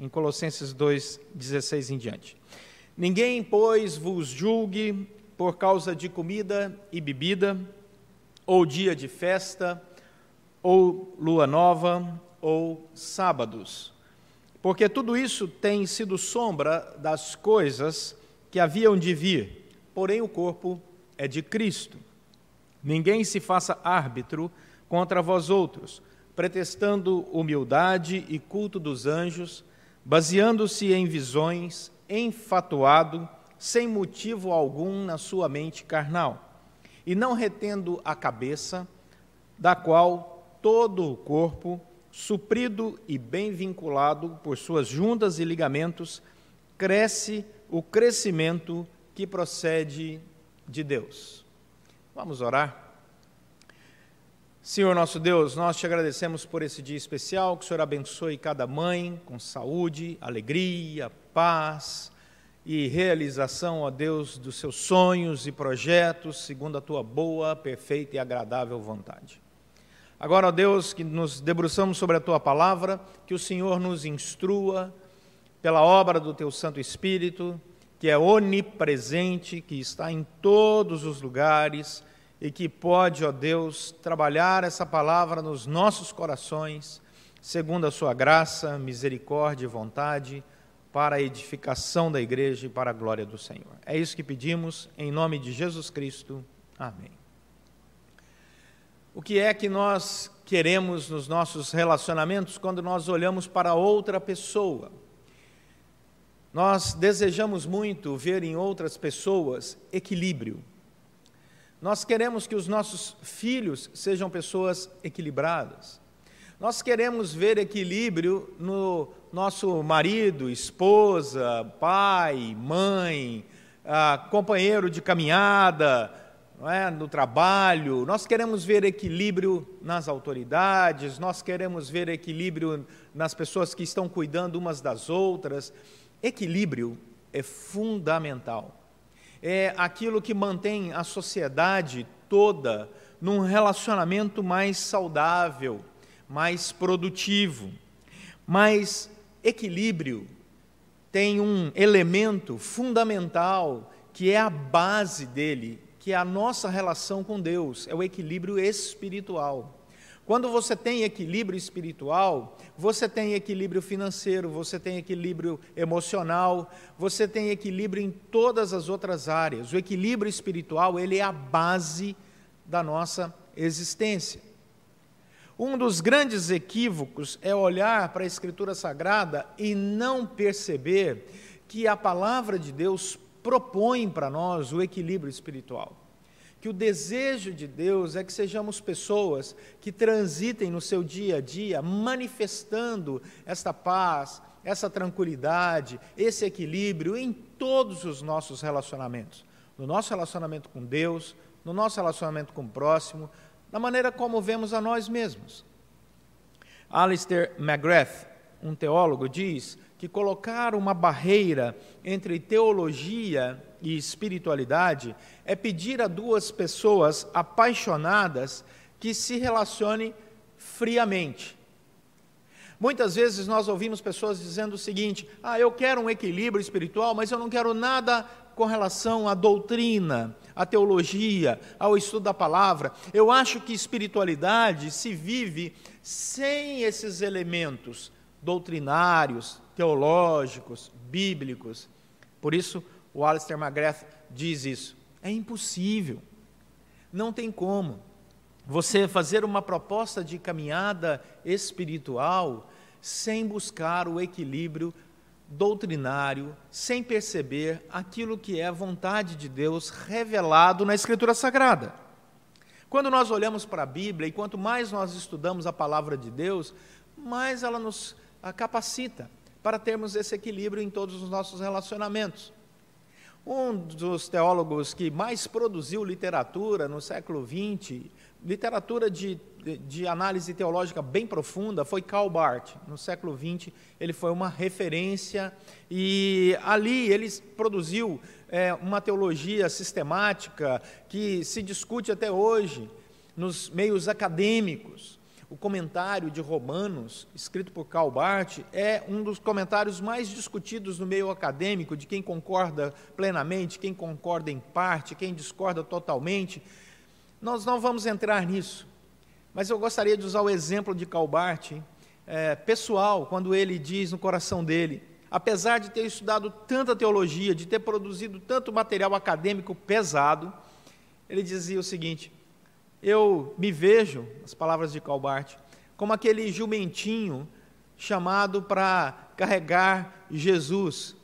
em Colossenses 2, 16 em diante. Ninguém, pois, vos julgue por causa de comida e bebida, ou dia de festa, ou lua nova, ou sábados. Porque tudo isso tem sido sombra das coisas que haviam de vir, porém o corpo é de Cristo. Ninguém se faça árbitro contra vós outros, pretextando humildade e culto dos anjos, baseando-se em visões, enfatuado, sem motivo algum na sua mente carnal, e não retendo a cabeça, da qual todo o corpo, suprido e bem vinculado por suas juntas e ligamentos, cresce o crescimento que procede de Deus. Vamos orar? Senhor nosso Deus, nós te agradecemos por esse dia especial, que o Senhor abençoe cada mãe com saúde, alegria, paz e realização, ó Deus, dos seus sonhos e projetos, segundo a tua boa, perfeita e agradável vontade. Agora, ó Deus, que nos debruçamos sobre a tua palavra, que o Senhor nos instrua pela obra do teu Santo Espírito, que é onipresente, que está em todos os lugares, e que pode, ó Deus, trabalhar essa palavra nos nossos corações, segundo a sua graça, misericórdia e vontade, para a edificação da igreja e para a glória do Senhor. É isso que pedimos, em nome de Jesus Cristo. Amém. O que é que nós queremos nos nossos relacionamentos quando nós olhamos para outra pessoa? Nós desejamos muito ver em outras pessoas equilíbrio nós queremos que os nossos filhos sejam pessoas equilibradas. Nós queremos ver equilíbrio no nosso marido, esposa, pai, mãe, ah, companheiro de caminhada, é? no trabalho, nós queremos ver equilíbrio nas autoridades, nós queremos ver equilíbrio nas pessoas que estão cuidando umas das outras. Equilíbrio é fundamental é aquilo que mantém a sociedade toda num relacionamento mais saudável, mais produtivo. Mas equilíbrio tem um elemento fundamental que é a base dele, que é a nossa relação com Deus, é o equilíbrio espiritual. Quando você tem equilíbrio espiritual, você tem equilíbrio financeiro, você tem equilíbrio emocional, você tem equilíbrio em todas as outras áreas. O equilíbrio espiritual, ele é a base da nossa existência. Um dos grandes equívocos é olhar para a Escritura Sagrada e não perceber que a palavra de Deus propõe para nós o equilíbrio espiritual que o desejo de Deus é que sejamos pessoas que transitem no seu dia a dia manifestando esta paz, essa tranquilidade, esse equilíbrio em todos os nossos relacionamentos. No nosso relacionamento com Deus, no nosso relacionamento com o próximo, na maneira como vemos a nós mesmos. Alistair McGrath, um teólogo, diz que colocar uma barreira entre teologia e espiritualidade é pedir a duas pessoas apaixonadas que se relacionem friamente. Muitas vezes nós ouvimos pessoas dizendo o seguinte: ah, eu quero um equilíbrio espiritual, mas eu não quero nada com relação à doutrina, à teologia, ao estudo da palavra. Eu acho que espiritualidade se vive sem esses elementos doutrinários, teológicos, bíblicos. Por isso, o Alistair McGrath diz isso. É impossível. Não tem como. Você fazer uma proposta de caminhada espiritual sem buscar o equilíbrio doutrinário, sem perceber aquilo que é a vontade de Deus revelado na Escritura Sagrada. Quando nós olhamos para a Bíblia e quanto mais nós estudamos a palavra de Deus, mais ela nos a capacita para termos esse equilíbrio em todos os nossos relacionamentos. Um dos teólogos que mais produziu literatura no século XX, literatura de, de análise teológica bem profunda, foi Karl Barth. No século XX, ele foi uma referência e ali ele produziu é, uma teologia sistemática que se discute até hoje nos meios acadêmicos o comentário de Romanos, escrito por Karl Barth, é um dos comentários mais discutidos no meio acadêmico, de quem concorda plenamente, quem concorda em parte, quem discorda totalmente. Nós não vamos entrar nisso, mas eu gostaria de usar o exemplo de Karl Barth, é, pessoal, quando ele diz no coração dele: apesar de ter estudado tanta teologia, de ter produzido tanto material acadêmico pesado, ele dizia o seguinte: eu me vejo, as palavras de Calbart, como aquele jumentinho chamado para carregar Jesus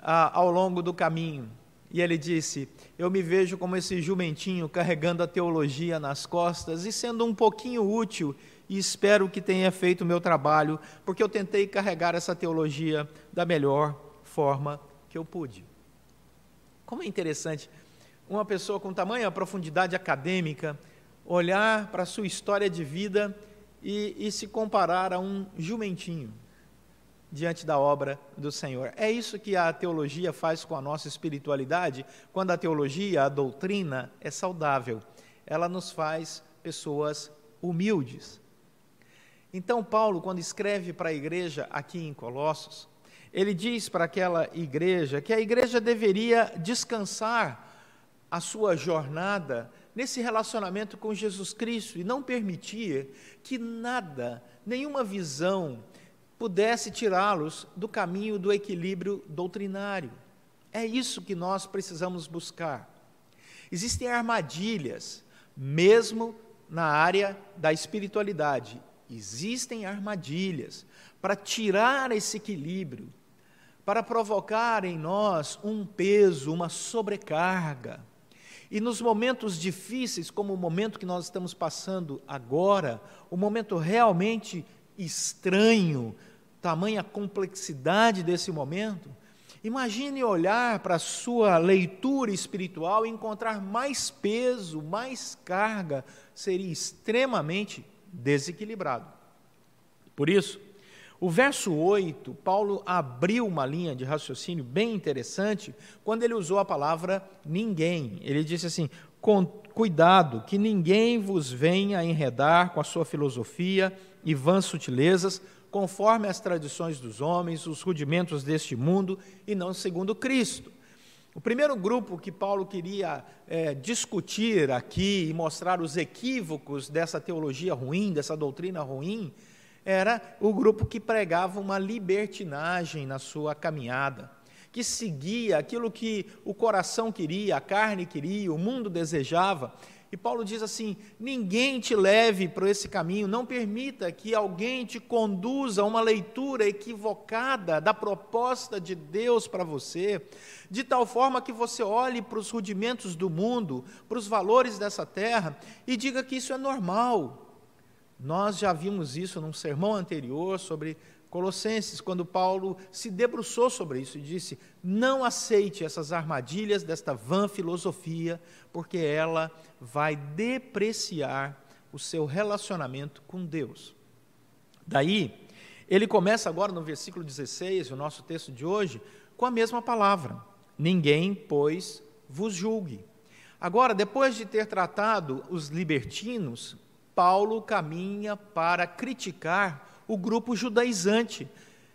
ah, ao longo do caminho. E ele disse: Eu me vejo como esse jumentinho carregando a teologia nas costas e sendo um pouquinho útil, e espero que tenha feito o meu trabalho, porque eu tentei carregar essa teologia da melhor forma que eu pude. Como é interessante, uma pessoa com tamanha profundidade acadêmica, olhar para a sua história de vida e, e se comparar a um jumentinho diante da obra do Senhor. É isso que a teologia faz com a nossa espiritualidade, quando a teologia, a doutrina, é saudável. Ela nos faz pessoas humildes. Então, Paulo, quando escreve para a igreja aqui em Colossos, ele diz para aquela igreja que a igreja deveria descansar a sua jornada nesse relacionamento com Jesus Cristo e não permitia que nada, nenhuma visão, pudesse tirá-los do caminho do equilíbrio doutrinário. É isso que nós precisamos buscar. Existem armadilhas, mesmo na área da espiritualidade, existem armadilhas para tirar esse equilíbrio, para provocar em nós um peso, uma sobrecarga e nos momentos difíceis, como o momento que nós estamos passando agora, um momento realmente estranho, tamanha complexidade desse momento, imagine olhar para a sua leitura espiritual e encontrar mais peso, mais carga, seria extremamente desequilibrado. Por isso, o verso 8, Paulo abriu uma linha de raciocínio bem interessante quando ele usou a palavra ninguém. Ele disse assim: cuidado, que ninguém vos venha enredar com a sua filosofia e vãs sutilezas, conforme as tradições dos homens, os rudimentos deste mundo e não segundo Cristo. O primeiro grupo que Paulo queria é, discutir aqui e mostrar os equívocos dessa teologia ruim, dessa doutrina ruim, era o grupo que pregava uma libertinagem na sua caminhada, que seguia aquilo que o coração queria, a carne queria, o mundo desejava. E Paulo diz assim: ninguém te leve para esse caminho, não permita que alguém te conduza a uma leitura equivocada da proposta de Deus para você, de tal forma que você olhe para os rudimentos do mundo, para os valores dessa terra e diga que isso é normal, nós já vimos isso num sermão anterior sobre Colossenses, quando Paulo se debruçou sobre isso e disse: Não aceite essas armadilhas desta vã filosofia, porque ela vai depreciar o seu relacionamento com Deus. Daí, ele começa agora no versículo 16, o nosso texto de hoje, com a mesma palavra: Ninguém, pois, vos julgue. Agora, depois de ter tratado os libertinos, Paulo caminha para criticar o grupo judaizante,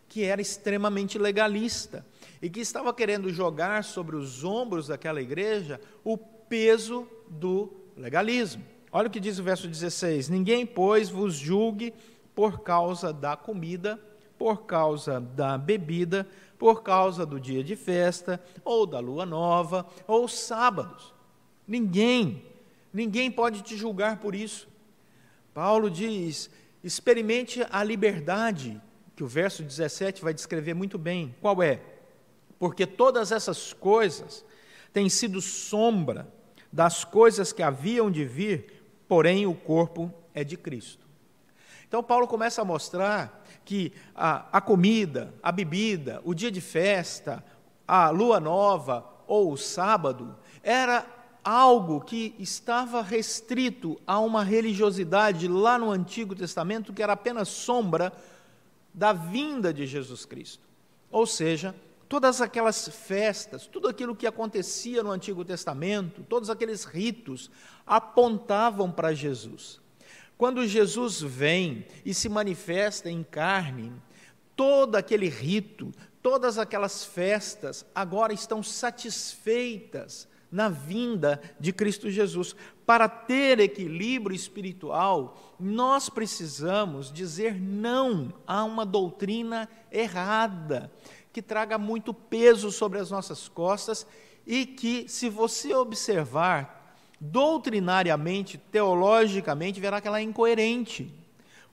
que era extremamente legalista e que estava querendo jogar sobre os ombros daquela igreja o peso do legalismo. Olha o que diz o verso 16: Ninguém, pois, vos julgue por causa da comida, por causa da bebida, por causa do dia de festa, ou da lua nova, ou sábados. Ninguém, ninguém pode te julgar por isso. Paulo diz: experimente a liberdade, que o verso 17 vai descrever muito bem. Qual é? Porque todas essas coisas têm sido sombra das coisas que haviam de vir, porém o corpo é de Cristo. Então, Paulo começa a mostrar que a, a comida, a bebida, o dia de festa, a lua nova ou o sábado era algo que estava restrito a uma religiosidade lá no Antigo Testamento que era apenas sombra da vinda de Jesus Cristo. Ou seja, todas aquelas festas, tudo aquilo que acontecia no Antigo Testamento, todos aqueles ritos apontavam para Jesus. Quando Jesus vem e se manifesta em carne, todo aquele rito, todas aquelas festas agora estão satisfeitas na vinda de Cristo Jesus. Para ter equilíbrio espiritual, nós precisamos dizer não a uma doutrina errada, que traga muito peso sobre as nossas costas e que, se você observar doutrinariamente, teologicamente, verá que ela é incoerente.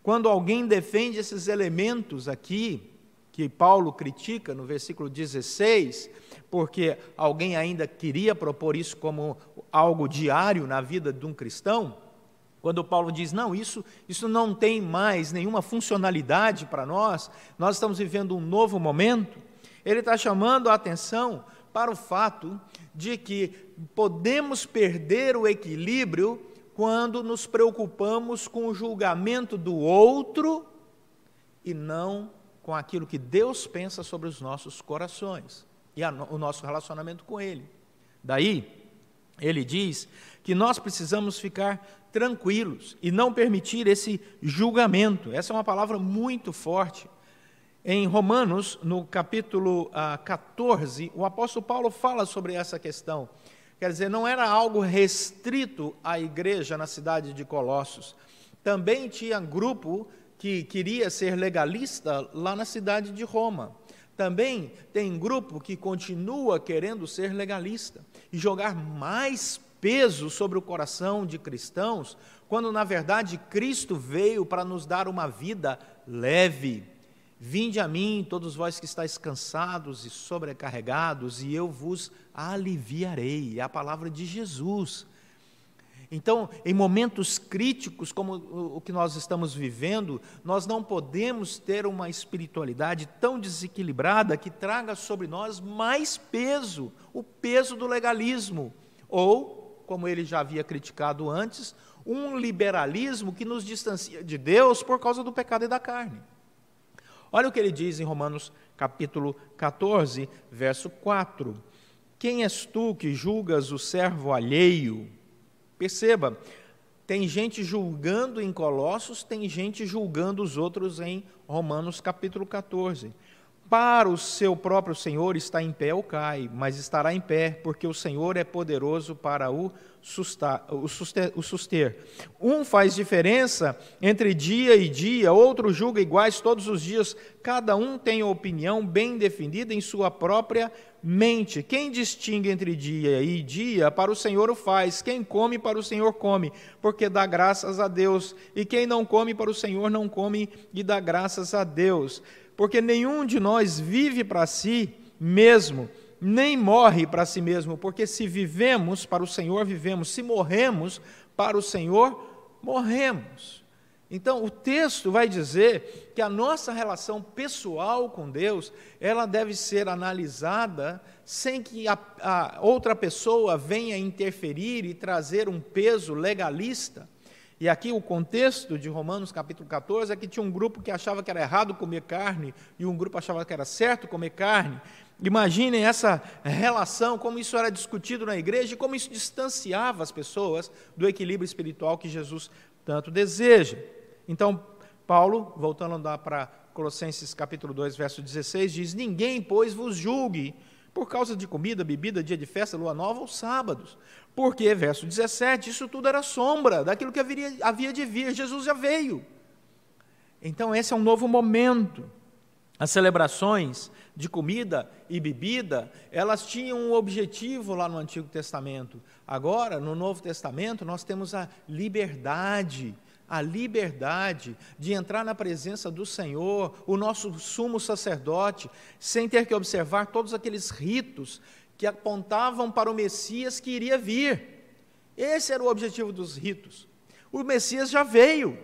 Quando alguém defende esses elementos aqui, que Paulo critica no versículo 16, porque alguém ainda queria propor isso como algo diário na vida de um cristão, quando Paulo diz, não, isso, isso não tem mais nenhuma funcionalidade para nós, nós estamos vivendo um novo momento, ele está chamando a atenção para o fato de que podemos perder o equilíbrio quando nos preocupamos com o julgamento do outro e não com aquilo que Deus pensa sobre os nossos corações e a, o nosso relacionamento com Ele. Daí, ele diz que nós precisamos ficar tranquilos e não permitir esse julgamento. Essa é uma palavra muito forte. Em Romanos, no capítulo ah, 14, o apóstolo Paulo fala sobre essa questão. Quer dizer, não era algo restrito à igreja na cidade de Colossos. Também tinha grupo que queria ser legalista lá na cidade de Roma. Também tem grupo que continua querendo ser legalista e jogar mais peso sobre o coração de cristãos, quando na verdade Cristo veio para nos dar uma vida leve. Vinde a mim, todos vós que estáis cansados e sobrecarregados, e eu vos aliviarei. É a palavra de Jesus. Então, em momentos críticos como o que nós estamos vivendo, nós não podemos ter uma espiritualidade tão desequilibrada que traga sobre nós mais peso, o peso do legalismo, ou, como ele já havia criticado antes, um liberalismo que nos distancia de Deus por causa do pecado e da carne. Olha o que ele diz em Romanos capítulo 14, verso 4. Quem és tu que julgas o servo alheio? Perceba, tem gente julgando em Colossos, tem gente julgando os outros em Romanos capítulo 14. Para o seu próprio Senhor está em pé ou cai, mas estará em pé, porque o Senhor é poderoso para o, sustar, o, suster, o suster. Um faz diferença entre dia e dia, outro julga iguais todos os dias. Cada um tem opinião bem definida em sua própria mente. Quem distingue entre dia e dia, para o Senhor o faz. Quem come, para o Senhor come, porque dá graças a Deus. E quem não come, para o Senhor não come e dá graças a Deus. Porque nenhum de nós vive para si mesmo, nem morre para si mesmo, porque se vivemos, para o Senhor vivemos, se morremos, para o Senhor morremos. Então, o texto vai dizer que a nossa relação pessoal com Deus, ela deve ser analisada sem que a, a outra pessoa venha interferir e trazer um peso legalista. E aqui o contexto de Romanos capítulo 14 é que tinha um grupo que achava que era errado comer carne e um grupo achava que era certo comer carne. Imaginem essa relação, como isso era discutido na igreja e como isso distanciava as pessoas do equilíbrio espiritual que Jesus tanto deseja. Então, Paulo, voltando lá para Colossenses capítulo 2, verso 16, diz: Ninguém, pois, vos julgue por causa de comida, bebida, dia de festa, lua nova ou sábados. Porque, verso 17, isso tudo era sombra daquilo que haveria, havia de vir, Jesus já veio. Então, esse é um novo momento. As celebrações de comida e bebida, elas tinham um objetivo lá no Antigo Testamento. Agora, no Novo Testamento, nós temos a liberdade a liberdade de entrar na presença do Senhor, o nosso sumo sacerdote, sem ter que observar todos aqueles ritos que apontavam para o Messias que iria vir. Esse era o objetivo dos ritos. O Messias já veio.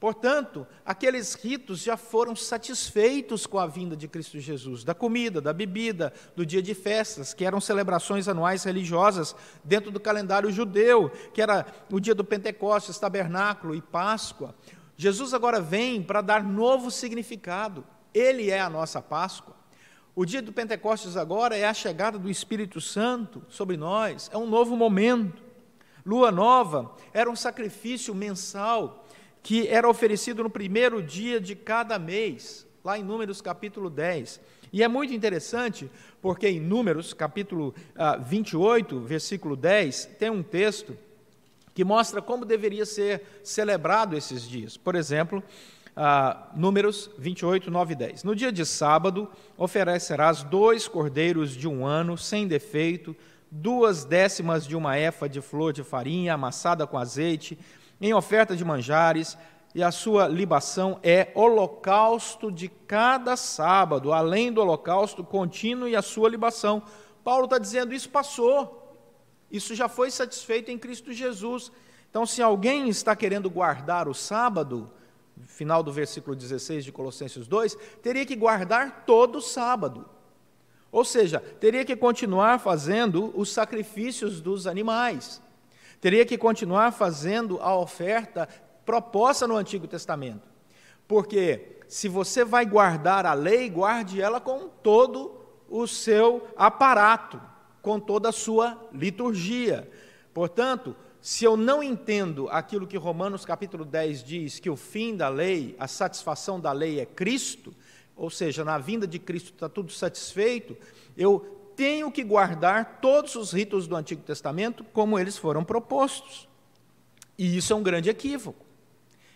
Portanto, aqueles ritos já foram satisfeitos com a vinda de Cristo Jesus, da comida, da bebida, do dia de festas, que eram celebrações anuais religiosas dentro do calendário judeu, que era o dia do Pentecostes, tabernáculo e Páscoa. Jesus agora vem para dar novo significado. Ele é a nossa Páscoa. O dia do Pentecostes agora é a chegada do Espírito Santo sobre nós, é um novo momento. Lua nova era um sacrifício mensal que era oferecido no primeiro dia de cada mês, lá em Números capítulo 10. E é muito interessante, porque em Números capítulo 28, ah, versículo 10, tem um texto que mostra como deveria ser celebrado esses dias. Por exemplo, ah, Números 28, 9 e 10. No dia de sábado, oferecerás dois cordeiros de um ano, sem defeito, duas décimas de uma efa de flor de farinha amassada com azeite, em oferta de manjares, e a sua libação é holocausto de cada sábado, além do holocausto contínuo e a sua libação. Paulo está dizendo: isso passou, isso já foi satisfeito em Cristo Jesus. Então, se alguém está querendo guardar o sábado, final do versículo 16 de Colossenses 2, teria que guardar todo o sábado. Ou seja, teria que continuar fazendo os sacrifícios dos animais teria que continuar fazendo a oferta proposta no Antigo Testamento. Porque se você vai guardar a lei, guarde ela com todo o seu aparato, com toda a sua liturgia. Portanto, se eu não entendo aquilo que Romanos capítulo 10 diz, que o fim da lei, a satisfação da lei é Cristo, ou seja, na vinda de Cristo está tudo satisfeito, eu tenho que guardar todos os ritos do Antigo Testamento como eles foram propostos. E isso é um grande equívoco.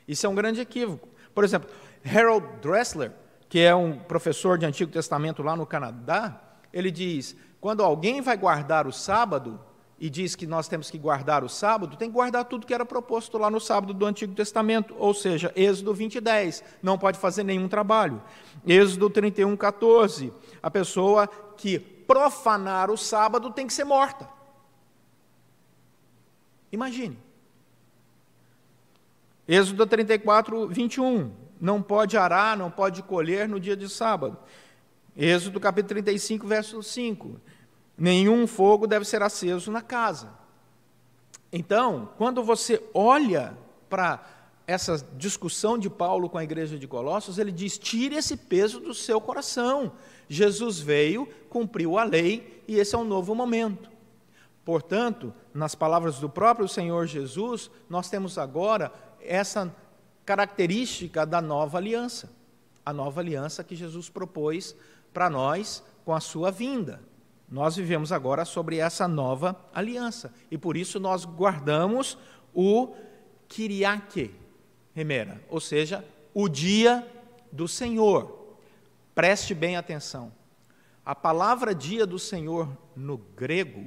Isso é um grande equívoco. Por exemplo, Harold Dressler, que é um professor de Antigo Testamento lá no Canadá, ele diz: quando alguém vai guardar o sábado e diz que nós temos que guardar o sábado, tem que guardar tudo que era proposto lá no sábado do Antigo Testamento, ou seja, Êxodo 20, 10, não pode fazer nenhum trabalho. Êxodo 31, 14, a pessoa que profanar o sábado tem que ser morta. Imagine. Êxodo 34, 21. Não pode arar, não pode colher no dia de sábado. Êxodo capítulo 35, verso 5. Nenhum fogo deve ser aceso na casa. Então, quando você olha para essa discussão de Paulo com a igreja de Colossos, ele diz: tire esse peso do seu coração. Jesus veio, cumpriu a lei e esse é um novo momento. Portanto, nas palavras do próprio Senhor Jesus, nós temos agora essa característica da nova aliança, a nova aliança que Jesus propôs para nós com a sua vinda. Nós vivemos agora sobre essa nova aliança e por isso nós guardamos o Kyriake, remera, ou seja, o dia do Senhor. Preste bem atenção. A palavra dia do Senhor no grego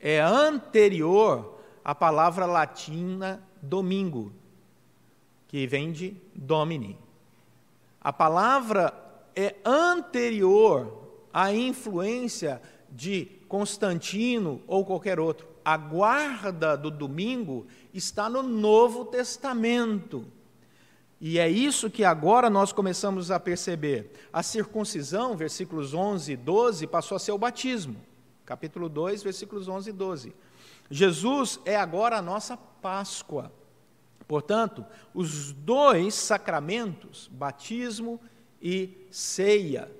é anterior à palavra latina domingo, que vem de domini. A palavra é anterior à influência de Constantino ou qualquer outro. A guarda do domingo está no Novo Testamento. E é isso que agora nós começamos a perceber. A circuncisão, versículos 11 e 12, passou a ser o batismo. Capítulo 2, versículos 11 e 12. Jesus é agora a nossa Páscoa. Portanto, os dois sacramentos, batismo e ceia,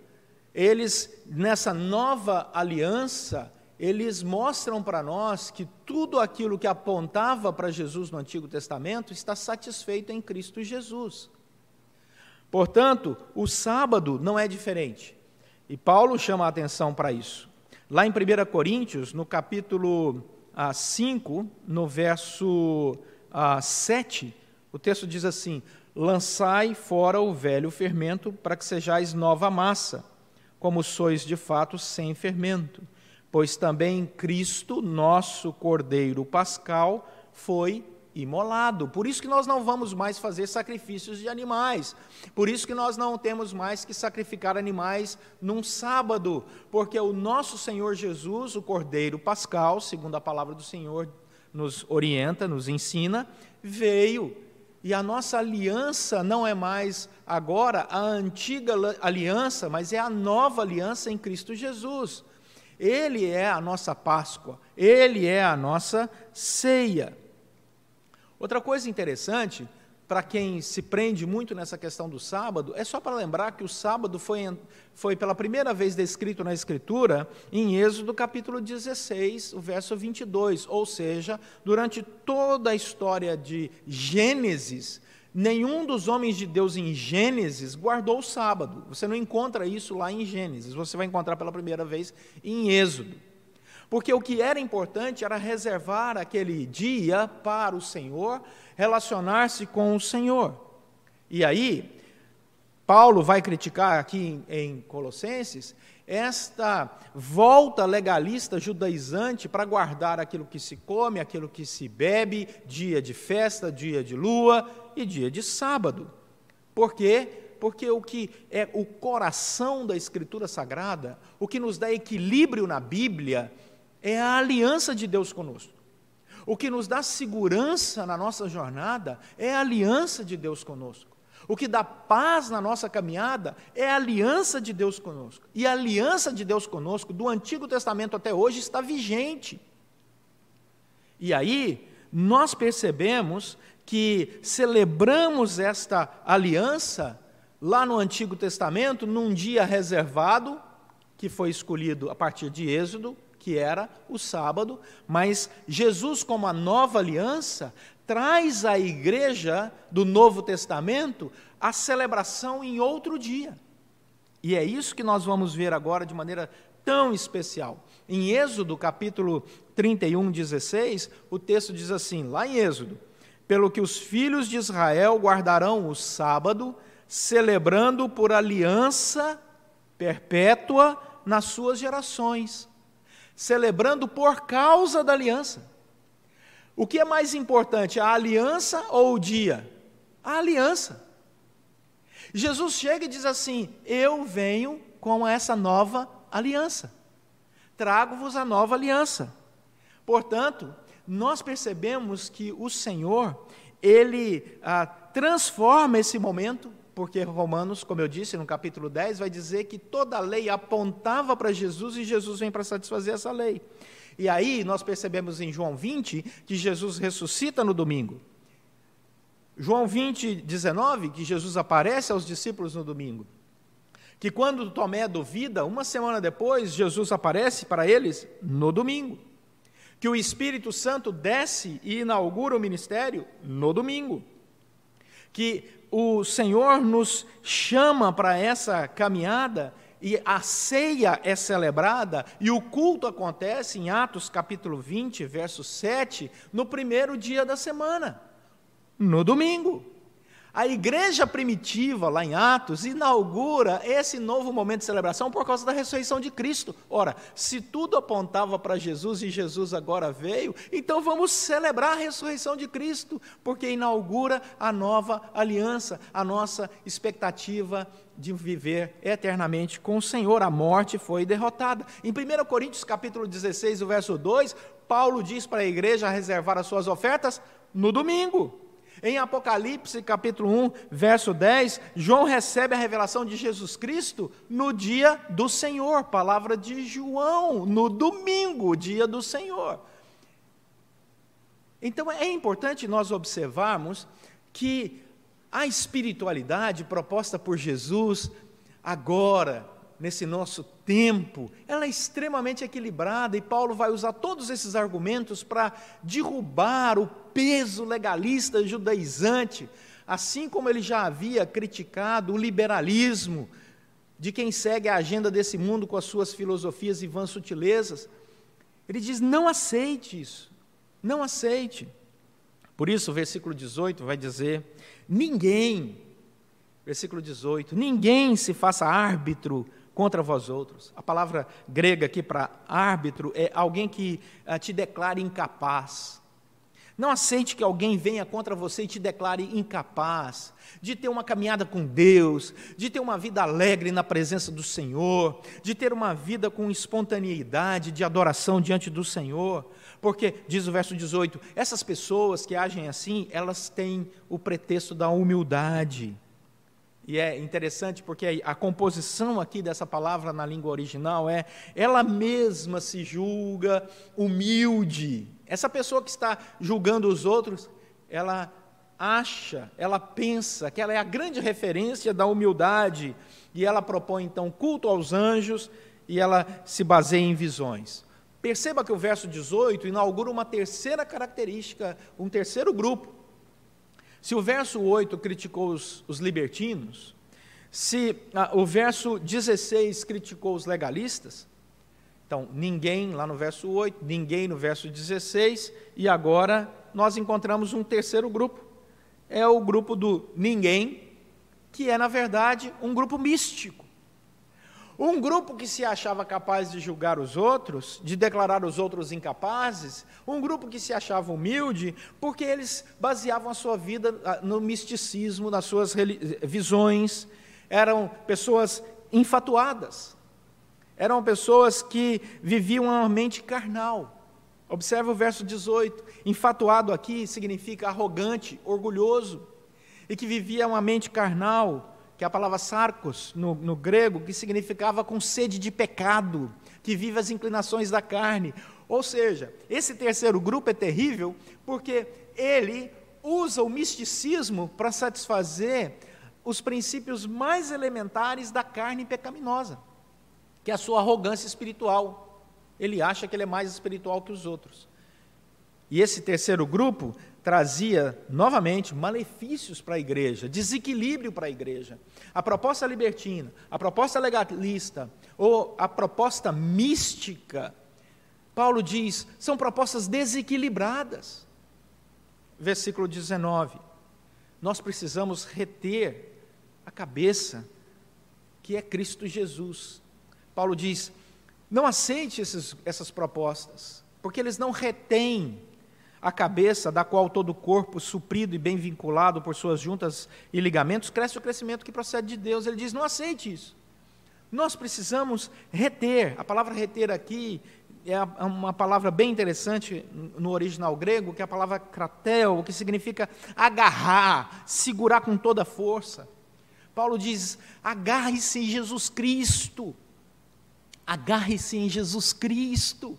eles nessa nova aliança, eles mostram para nós que tudo aquilo que apontava para Jesus no Antigo Testamento está satisfeito em Cristo Jesus. Portanto, o sábado não é diferente. E Paulo chama a atenção para isso. Lá em 1 Coríntios, no capítulo 5, ah, no verso 7, ah, o texto diz assim: Lançai fora o velho fermento, para que sejais nova massa, como sois de fato sem fermento pois também Cristo, nosso Cordeiro Pascal, foi imolado. Por isso que nós não vamos mais fazer sacrifícios de animais. Por isso que nós não temos mais que sacrificar animais num sábado, porque o nosso Senhor Jesus, o Cordeiro Pascal, segundo a palavra do Senhor nos orienta, nos ensina, veio. E a nossa aliança não é mais agora a antiga aliança, mas é a nova aliança em Cristo Jesus. Ele é a nossa Páscoa, ele é a nossa ceia. Outra coisa interessante, para quem se prende muito nessa questão do sábado, é só para lembrar que o sábado foi, foi pela primeira vez descrito na Escritura em Êxodo capítulo 16, o verso 22, ou seja, durante toda a história de Gênesis, nenhum dos homens de Deus em Gênesis guardou o sábado. Você não encontra isso lá em Gênesis, você vai encontrar pela primeira vez em Êxodo. Porque o que era importante era reservar aquele dia para o Senhor, relacionar-se com o Senhor. E aí, Paulo vai criticar aqui em, Colossenses esta volta legalista judaizante para guardar aquilo que se come, aquilo que se bebe, dia de festa, dia de lua e dia de sábado. Por quê? Porque o que é o coração da Escritura Sagrada, o que nos dá equilíbrio na Bíblia, é a aliança de Deus conosco. O que nos dá segurança na nossa jornada é a aliança de Deus conosco. O que dá paz na nossa caminhada é a aliança de Deus conosco. E a aliança de Deus conosco, do Antigo Testamento até hoje, está vigente. E aí, nós percebemos que celebramos esta aliança lá no Antigo Testamento, num dia reservado, que foi escolhido a partir de Êxodo, que era o sábado, mas Jesus, como a nova aliança, traz à igreja do Novo Testamento a celebração em outro dia. E é isso que nós vamos ver agora de maneira tão especial. Em Êxodo, capítulo 31, 16, o texto diz assim: lá em Êxodo, pelo que os filhos de Israel guardarão o sábado, celebrando por aliança perpétua nas suas gerações, celebrando por causa da aliança. O que é mais importante, a aliança ou o dia? A aliança. Jesus chega e diz assim: Eu venho com essa nova aliança. Trago-vos a nova aliança. Portanto, nós percebemos que o Senhor, ele ah, transforma esse momento, porque Romanos, como eu disse no capítulo 10, vai dizer que toda a lei apontava para Jesus e Jesus vem para satisfazer essa lei. E aí nós percebemos em João 20 que Jesus ressuscita no domingo. João 20, 19, que Jesus aparece aos discípulos no domingo. Que quando Tomé duvida, uma semana depois, Jesus aparece para eles no domingo. Que o Espírito Santo desce e inaugura o ministério no domingo. Que o Senhor nos chama para essa caminhada e a ceia é celebrada e o culto acontece em Atos capítulo 20, verso 7, no primeiro dia da semana, no domingo. A igreja primitiva, lá em Atos, inaugura esse novo momento de celebração por causa da ressurreição de Cristo. Ora, se tudo apontava para Jesus e Jesus agora veio, então vamos celebrar a ressurreição de Cristo, porque inaugura a nova aliança, a nossa expectativa de viver eternamente com o Senhor. A morte foi derrotada. Em 1 Coríntios capítulo 16, o verso 2, Paulo diz para a igreja reservar as suas ofertas no domingo. Em Apocalipse capítulo 1, verso 10, João recebe a revelação de Jesus Cristo no dia do Senhor, palavra de João, no domingo, dia do Senhor. Então é importante nós observarmos que a espiritualidade proposta por Jesus agora, nesse nosso tempo, ela é extremamente equilibrada e Paulo vai usar todos esses argumentos para derrubar o peso legalista judaizante, assim como ele já havia criticado o liberalismo de quem segue a agenda desse mundo com as suas filosofias e vãs sutilezas. Ele diz: não aceite isso, não aceite. Por isso, o versículo 18 vai dizer: ninguém, versículo 18, ninguém se faça árbitro contra vós outros. A palavra grega aqui para árbitro é alguém que ah, te declara incapaz, não aceite que alguém venha contra você e te declare incapaz de ter uma caminhada com Deus, de ter uma vida alegre na presença do Senhor, de ter uma vida com espontaneidade, de adoração diante do Senhor. Porque, diz o verso 18, essas pessoas que agem assim, elas têm o pretexto da humildade. E é interessante porque a composição aqui dessa palavra na língua original é: ela mesma se julga humilde essa pessoa que está julgando os outros, ela acha, ela pensa que ela é a grande referência da humildade e ela propõe então culto aos anjos e ela se baseia em visões. Perceba que o verso 18 inaugura uma terceira característica, um terceiro grupo. Se o verso 8 criticou os, os libertinos, se ah, o verso 16 criticou os legalistas, então, ninguém, lá no verso 8, ninguém no verso 16, e agora nós encontramos um terceiro grupo. É o grupo do ninguém, que é, na verdade, um grupo místico. Um grupo que se achava capaz de julgar os outros, de declarar os outros incapazes, um grupo que se achava humilde, porque eles baseavam a sua vida ah, no misticismo, nas suas visões, eram pessoas infatuadas. Eram pessoas que viviam uma mente carnal. Observe o verso 18. Infatuado aqui significa arrogante, orgulhoso, e que vivia uma mente carnal, que é a palavra sarcos no, no grego, que significava com sede de pecado, que vive as inclinações da carne. Ou seja, esse terceiro grupo é terrível porque ele usa o misticismo para satisfazer os princípios mais elementares da carne pecaminosa que é a sua arrogância espiritual. Ele acha que ele é mais espiritual que os outros. E esse terceiro grupo trazia novamente malefícios para a igreja, desequilíbrio para a igreja. A proposta libertina, a proposta legalista ou a proposta mística, Paulo diz, são propostas desequilibradas. Versículo 19. Nós precisamos reter a cabeça que é Cristo Jesus Paulo diz: não aceite esses, essas propostas, porque eles não retêm a cabeça, da qual todo o corpo, suprido e bem vinculado por suas juntas e ligamentos, cresce o crescimento que procede de Deus. Ele diz: não aceite isso. Nós precisamos reter. A palavra reter aqui é, é uma palavra bem interessante no original grego, que é a palavra kratel, que significa agarrar, segurar com toda força. Paulo diz: agarre-se em Jesus Cristo Agarre-se em Jesus Cristo.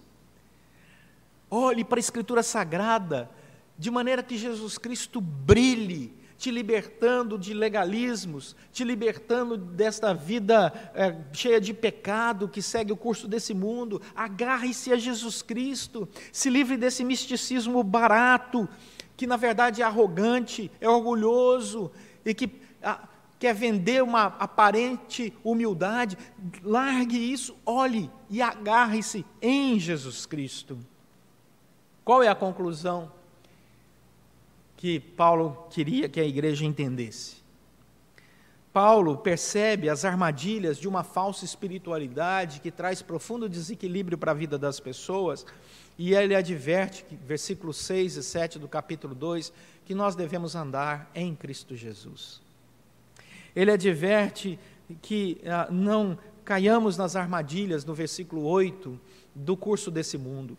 Olhe para a Escritura Sagrada, de maneira que Jesus Cristo brilhe, te libertando de legalismos, te libertando desta vida é, cheia de pecado que segue o curso desse mundo. Agarre-se a Jesus Cristo, se livre desse misticismo barato, que na verdade é arrogante, é orgulhoso e que. A, ah, quer vender uma aparente humildade, largue isso, olhe e agarre-se em Jesus Cristo. Qual é a conclusão que Paulo queria que a igreja entendesse? Paulo percebe as armadilhas de uma falsa espiritualidade que traz profundo desequilíbrio para a vida das pessoas, e ele adverte, versículos 6 e 7 do capítulo 2, que nós devemos andar em Cristo Jesus. Ele adverte que ah, não caiamos nas armadilhas, no versículo 8, do curso desse mundo.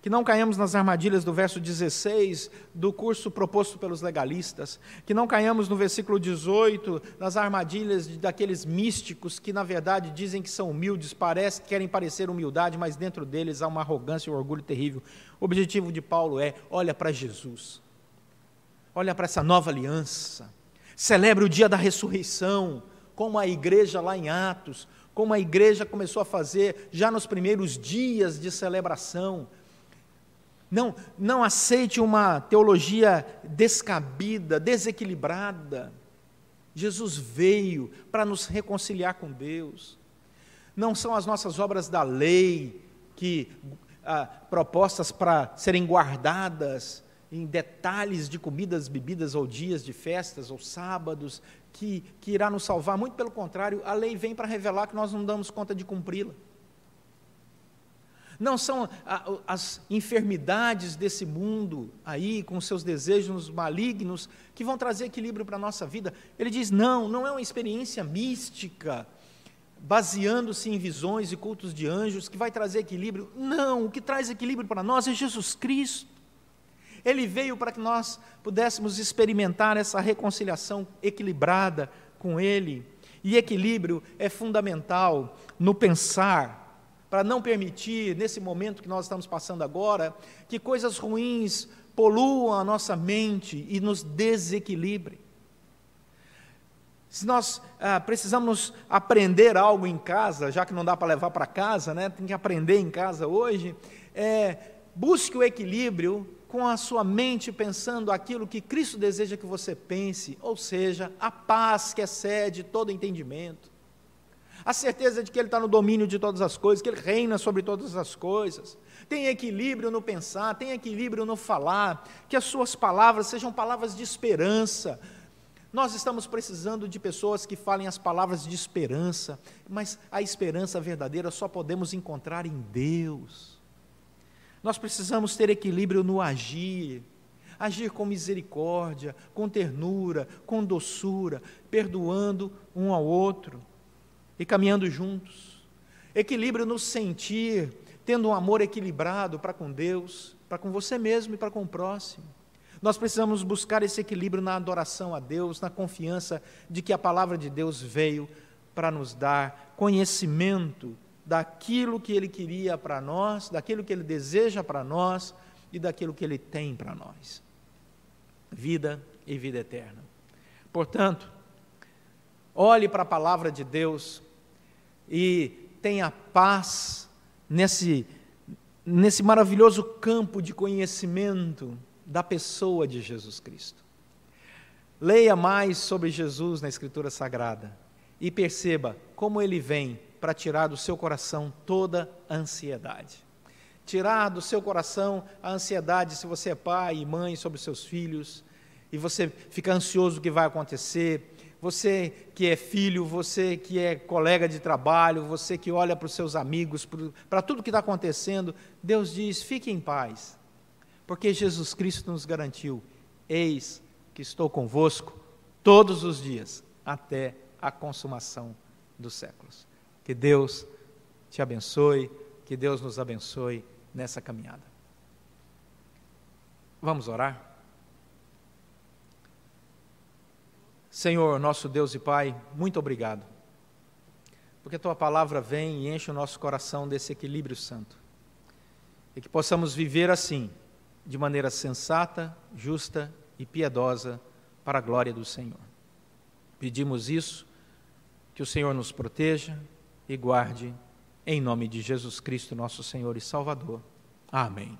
Que não caiamos nas armadilhas do verso 16 do curso proposto pelos legalistas, que não caiamos no versículo 18 nas armadilhas de, daqueles místicos que, na verdade, dizem que são humildes, parece, querem parecer humildade, mas dentro deles há uma arrogância e um orgulho terrível. O objetivo de Paulo é: olha para Jesus, olha para essa nova aliança, celebra o dia da ressurreição, como a igreja lá em Atos, como a igreja começou a fazer já nos primeiros dias de celebração. Não, não aceite uma teologia descabida, desequilibrada. Jesus veio para nos reconciliar com Deus. Não são as nossas obras da lei que ah, propostas para serem guardadas, em detalhes de comidas, bebidas ou dias de festas ou sábados que, que irá nos salvar. Muito pelo contrário, a lei vem para revelar que nós não damos conta de cumpri-la. Não são as enfermidades desse mundo aí, com seus desejos malignos, que vão trazer equilíbrio para a nossa vida. Ele diz: não, não é uma experiência mística, baseando-se em visões e cultos de anjos, que vai trazer equilíbrio. Não, o que traz equilíbrio para nós é Jesus Cristo. Ele veio para que nós pudéssemos experimentar essa reconciliação equilibrada com Ele. E equilíbrio é fundamental no pensar, para não permitir, nesse momento que nós estamos passando agora, que coisas ruins poluam a nossa mente e nos desequilibrem. Se nós ah, precisamos aprender algo em casa, já que não dá para levar para casa, né, tem que aprender em casa hoje, é Busque o equilíbrio com a sua mente pensando aquilo que Cristo deseja que você pense, ou seja, a paz que excede todo entendimento, a certeza de que Ele está no domínio de todas as coisas, que Ele reina sobre todas as coisas. Tem equilíbrio no pensar, tem equilíbrio no falar, que as suas palavras sejam palavras de esperança. Nós estamos precisando de pessoas que falem as palavras de esperança, mas a esperança verdadeira só podemos encontrar em Deus. Nós precisamos ter equilíbrio no agir, agir com misericórdia, com ternura, com doçura, perdoando um ao outro e caminhando juntos. Equilíbrio no sentir, tendo um amor equilibrado para com Deus, para com você mesmo e para com o próximo. Nós precisamos buscar esse equilíbrio na adoração a Deus, na confiança de que a palavra de Deus veio para nos dar conhecimento daquilo que Ele queria para nós, daquilo que Ele deseja para nós e daquilo que Ele tem para nós. Vida e vida eterna. Portanto, olhe para a palavra de Deus e tenha paz nesse, nesse maravilhoso campo de conhecimento da pessoa de Jesus Cristo. Leia mais sobre Jesus na Escritura Sagrada e perceba como ele vem para tirar do seu coração toda a ansiedade. Tirar do seu coração a ansiedade se você é pai e mãe sobre seus filhos, e você fica ansioso o que vai acontecer, você que é filho, você que é colega de trabalho, você que olha para os seus amigos, para tudo que está acontecendo, Deus diz: fique em paz, porque Jesus Cristo nos garantiu: eis que estou convosco todos os dias, até a consumação dos séculos. Que Deus te abençoe, que Deus nos abençoe nessa caminhada. Vamos orar? Senhor, nosso Deus e Pai, muito obrigado, porque a tua palavra vem e enche o nosso coração desse equilíbrio santo, e que possamos viver assim, de maneira sensata, justa e piedosa, para a glória do Senhor. Pedimos isso, que o Senhor nos proteja, e guarde, em nome de Jesus Cristo, nosso Senhor e Salvador. Amém.